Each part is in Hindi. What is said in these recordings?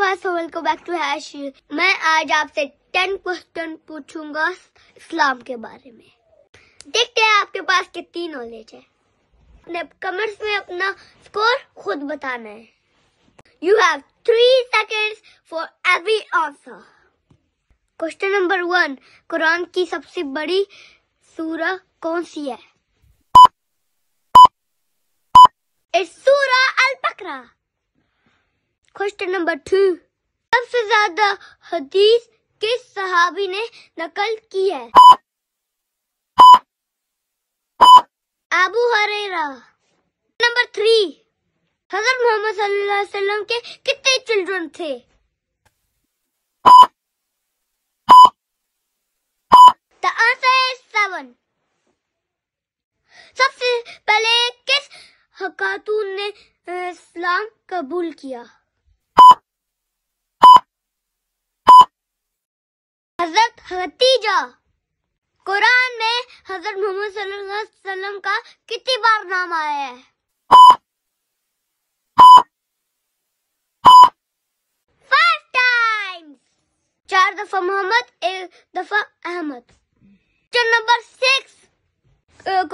वेलकम बैक टू हैश मैं आज आपसे टेन क्वेश्चन पूछूंगा इस्लाम के बारे में देखते हैं आपके पास कितनी नॉलेज है अपने कमेंट्स में अपना स्कोर खुद बताना है you have three second for every answer question number one Quran की सबसे बड़ी सूरा कौन सी है इट्स सूरा अल बकरा क्वेश्चन नंबर टू सबसे ज्यादा हदीस किस सहाबी ने नकल की है अबू हरेरा नंबर थ्री हजरत मोहम्मद सल्लल्लाहु अलैहि वसल्लम के कितने चिल्ड्रन थे सेवन सबसे पहले किस खातून ने इस्लाम कबूल किया खतीजा कुरान में हजरत मोहम्मद सल्लल्लाहु अलैहि वसल्लम का कितनी बार नाम आया है फाइव टाइम्स चार दफा मोहम्मद एक दफा Ahmad question number six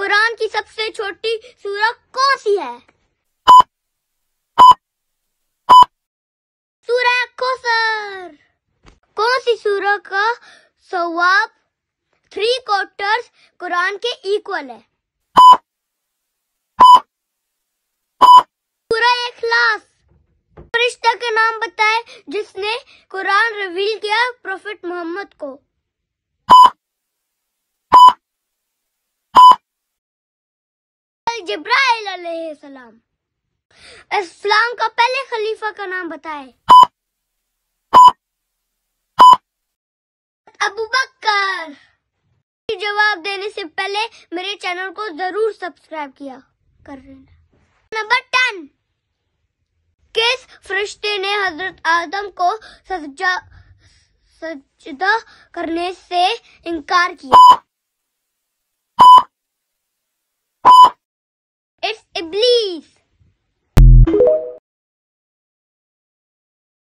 Quran की सबसे छोटी सूरह कौन सी है सूरह कौसर कौन सी सूरह का सवाब थ्री क्वार्टर्स कुरान के इक्वल है पूरा एक क्लास फरिश्ता का नाम बताए जिसने कुरान रिवील किया प्रोफेट मोहम्मद को जिब्राइल सलाम इस्लाम का पहले खलीफा का नाम बताए अबू बकर जवाब देने से पहले मेरे चैनल को जरूर सब्सक्राइब किया कर नंबर टेन किस फरिश्ते ने हजरत आदम को सजा सजदा करने से इनकार किया इट्स इब्लीस